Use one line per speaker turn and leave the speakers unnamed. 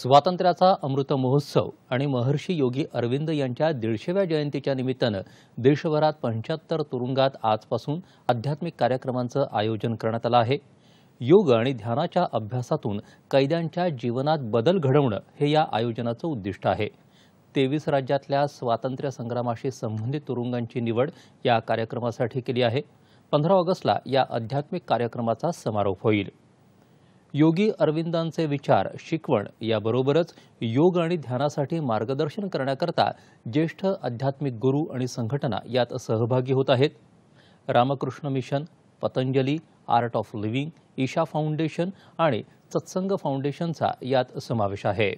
स्वातंत्र्याचा अमृत महोत्सव आणि महर्षी योगी अरविंद यांच्या दीडशेव्या जयंतीच्या निमित्तानं देशभरात पंच्याहत्तर तुरुंगात आजपासून आध्यात्मिक कार्यक्रमांचं आयोजन करण्यात आलं आहे योग आणि ध्यानाच्या अभ्यासातून कैद्यांच्या जीवनात बदल घडवणं हे या आयोजनाचं उद्दिष्ट आहे तेवीस राज्यातल्या स्वातंत्र्य संग्रामाशी संबंधित तुरुंगांची निवड या कार्यक्रमासाठी केली आहे पंधरा ऑगस्टला या आध्यात्मिक कार्यक्रमाचा समारोप होईल योगी अरविंदांचे विचार शिकवण याबरोबरच योग आणि ध्यानासाठी मार्गदर्शन करण्याकरता ज्येष्ठ आध्यात्मिक गुरु आणि संघटना यात सहभागी होत आहेत Ramakrishna mission Patanjali art of living Isha foundation आणि सत्संग फाउंडेशनचा यात समावेश आहे